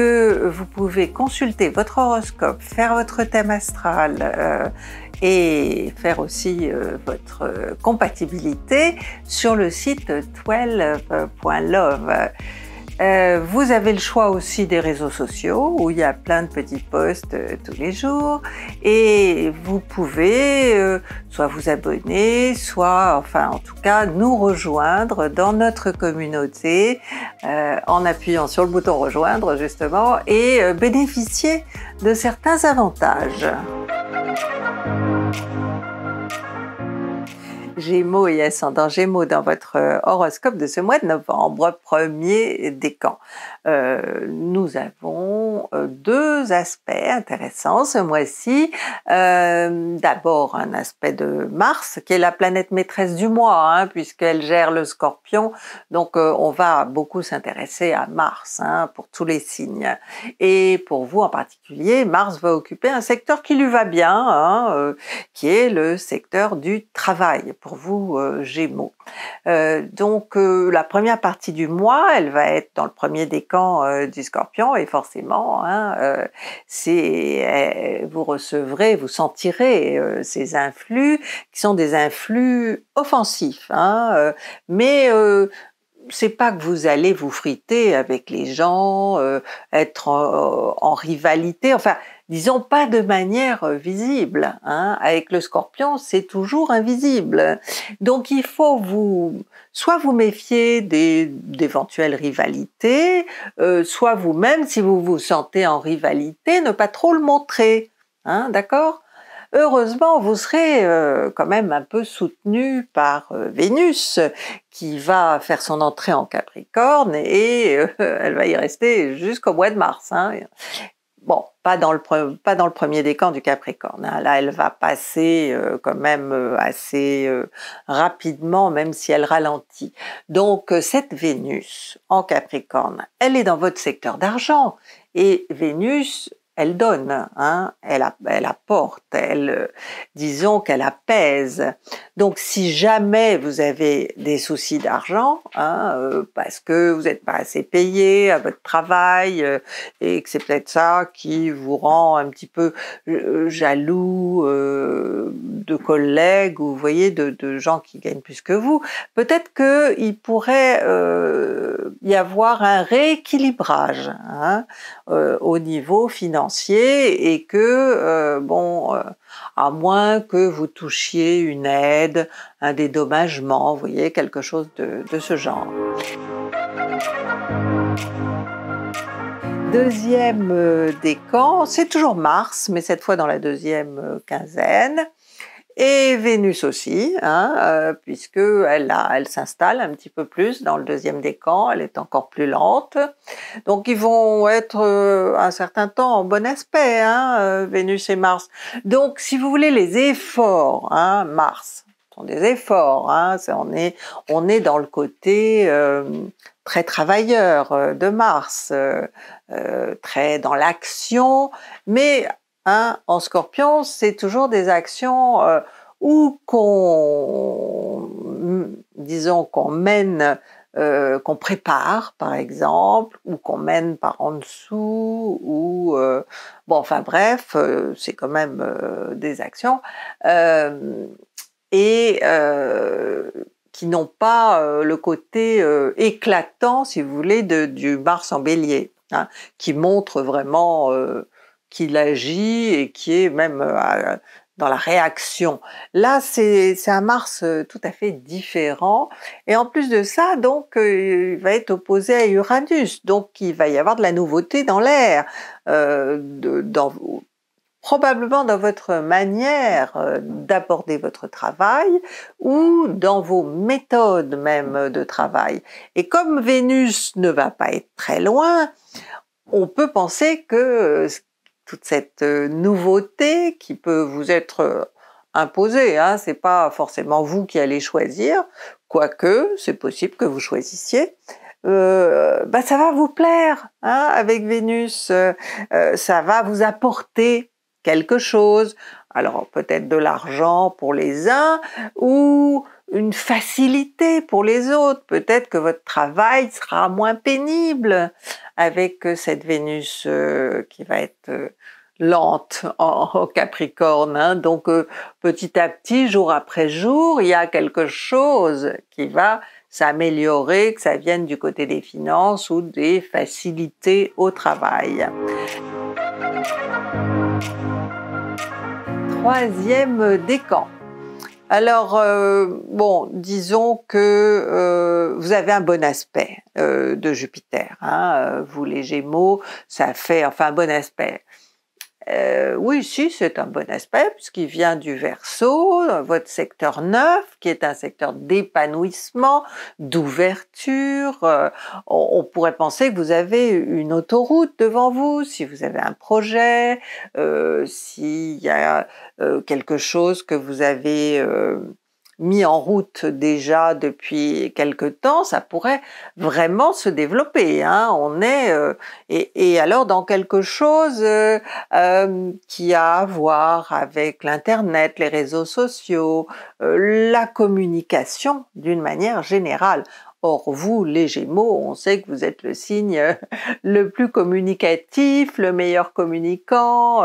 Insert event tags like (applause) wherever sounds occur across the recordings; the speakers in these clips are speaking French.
vous pouvez consulter votre horoscope, faire votre thème astral euh, et faire aussi euh, votre compatibilité sur le site 12.love. Euh, vous avez le choix aussi des réseaux sociaux où il y a plein de petits posts euh, tous les jours et vous pouvez euh, soit vous abonner, soit enfin en tout cas nous rejoindre dans notre communauté en appuyant sur le bouton rejoindre justement et bénéficier de certains avantages. Gémeaux et ascendant Gémeaux dans votre euh, horoscope de ce mois de novembre, premier décan. Euh, nous avons euh, deux aspects intéressants ce mois-ci. Euh, d'abord un aspect de Mars, qui est la planète maîtresse du mois, hein, puisqu'elle gère le scorpion. Donc on va beaucoup s'intéresser à Mars hein, pour tous les signes. Et pour vous en particulier, Mars va occuper un secteur qui lui va bien, hein, qui est le secteur du travail vous euh, Gémeaux. Euh, donc euh, la première partie du mois, elle va être dans le premier décan du Scorpion et forcément, hein, c'est vous recevrez, vous sentirez ces influx qui sont des influx offensifs, hein, mais c'est pas que vous allez vous friter avec les gens, euh, être euh, en, rivalité, enfin, disons pas de manière euh, visible. Hein. Avec le scorpion, c'est toujours invisible. Donc il faut vous, soit vous méfier d'éventuelles rivalités, soit vous-même, si vous vous sentez en rivalité, ne pas trop le montrer. Hein, d'accord Heureusement, vous serez euh, quand même un peu soutenu par euh, Vénus, qui va faire son entrée en Capricorne et euh, (laughs) elle va y rester jusqu'au mois de mars. Hein. Bon, pas dans, le pas dans le premier décan du Capricorne. Hein. Là, elle va passer quand même assez rapidement, même si elle ralentit. Donc, cette Vénus en Capricorne, elle est dans votre secteur d'argent. Et Vénus, elle donne, hein, elle, apporte, elle, disons qu'elle apaise. Donc si jamais vous avez des soucis d'argent, hein, euh, parce que vous n'êtes pas assez payé à votre travail, euh, et que c'est peut-être ça qui vous rend un petit peu euh, jaloux de collègues ou vous voyez de, gens qui gagnent plus que vous, peut-être qu'il pourrait y avoir un rééquilibrage hein, au niveau financier et que, euh, bon, euh, à moins que vous touchiez une aide, un dédommagement, vous voyez, quelque chose de, de ce genre. Deuxième euh, décan, c'est toujours mars, mais cette fois dans la deuxième quinzaine et Vénus aussi, hein, euh, puisque elle, elle s'installe un petit peu plus dans le deuxième décan, elle est encore plus lente. Donc ils vont être euh, un certain temps en bon aspect, hein, euh, Vénus et Mars. Donc si vous voulez les efforts, hein, Mars sont des efforts, hein, on, est, on est dans le côté très travailleur de Mars, très dans l'action, mais Hein, en scorpion, c'est toujours des actions euh, où qu'on, mm, disons, qu'on mène, euh, qu'on prépare, par exemple, ou qu'on mène par en dessous, ou, euh, bon, enfin bref, c'est quand même des actions, et qui n'ont pas le côté éclatant, si vous voulez, de, du Mars en bélier, hein, qui montre vraiment qu'il agit et qui est même euh, dans la réaction. Là, c'est un Mars euh, tout à fait différent. Et en plus de ça, donc, euh, il va être opposé à Uranus. Donc, il va y avoir de la nouveauté dans l'air, probablement dans votre manière d'aborder votre travail ou dans vos méthodes même de travail. Et comme Vénus ne va pas être très loin, on peut penser que ce toute cette euh, nouveauté qui peut vous être euh, imposée. Hein. C'est pas forcément vous qui allez choisir, quoique c'est possible que vous choisissiez. Euh, bah, ça va vous plaire hein, avec Vénus, ça va vous apporter quelque chose. Alors peut-être de l'argent pour les uns ou une facilité pour les autres. Peut-être que votre travail sera moins pénible avec euh, cette Vénus euh, qui va être euh, lente en, Capricorne. Hein. Donc petit à petit, jour après jour, il y a quelque chose qui va s'améliorer, que ça vienne du côté des finances ou des facilités au travail. Troisième décan alors, euh, bon, disons que euh, vous avez un bon aspect euh, de Jupiter. Hein, vous les Gémeaux, ça fait enfin un bon aspect. Euh, oui, si, c'est un bon aspect, puisqu'il vient du verso, votre secteur 9, qui est un secteur d'épanouissement, d'ouverture. Euh, on, pourrait penser que vous avez une autoroute devant vous, si vous avez un projet, euh, s'il y a quelque chose que vous avez mis en route déjà depuis quelque temps, ça pourrait vraiment se développer. Hein. On est euh, et, alors dans quelque chose euh, euh, qui a à voir avec l'internet, les réseaux sociaux, la communication d'une manière générale. Or, vous, les Gémeaux, on sait que vous êtes le signe le plus communicatif, le meilleur communicant,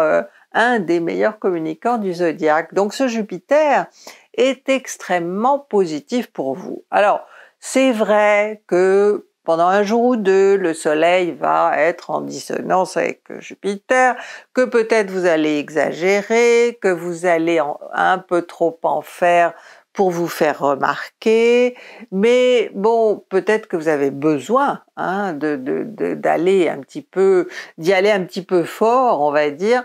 un des meilleurs communicants du zodiaque. Donc ce Jupiter, est extrêmement positif pour vous. Alors, c'est vrai que pendant un jour ou deux, le Soleil va être en dissonance avec Jupiter, que peut-être vous allez exagérer, que vous allez un peu trop en faire pour vous faire remarquer, mais bon, peut-être que vous avez besoin hein, d'aller un petit peu, d'y aller un petit peu fort, on va dire,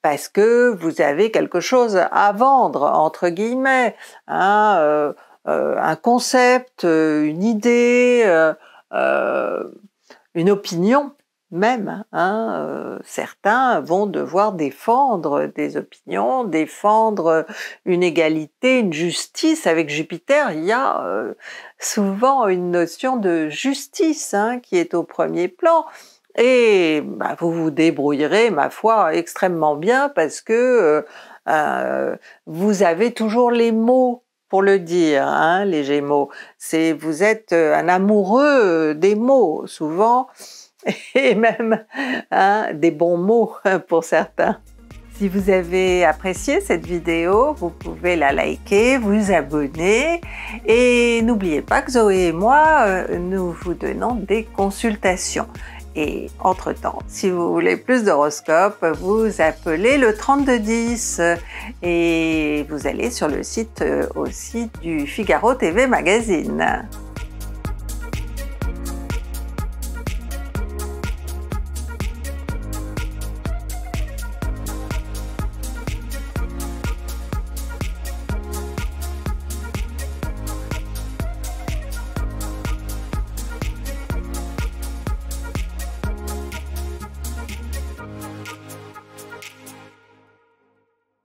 parce que vous avez quelque chose à vendre entre guillemets, hein, euh, euh, un concept, euh, une idée, une opinion même. Hein, euh, certains vont devoir défendre des opinions, défendre une égalité, une justice. Avec Jupiter, il y a euh, souvent une notion de justice hein, qui est au premier plan. Et bah, vous vous débrouillerez, ma foi, extrêmement bien parce que euh, vous avez toujours les mots pour le dire, hein, les Gémeaux. C'est vous êtes un amoureux des mots. Souvent, (laughs) et même hein, des bons mots (laughs) pour certains. Si vous avez apprécié cette vidéo, vous pouvez la liker, vous abonner et n'oubliez pas que Zoé et moi, euh, nous vous donnons des consultations. Et entre-temps, si vous voulez plus d'horoscopes, vous appelez le 3210 et vous allez sur le site euh, aussi du Figaro TV Magazine.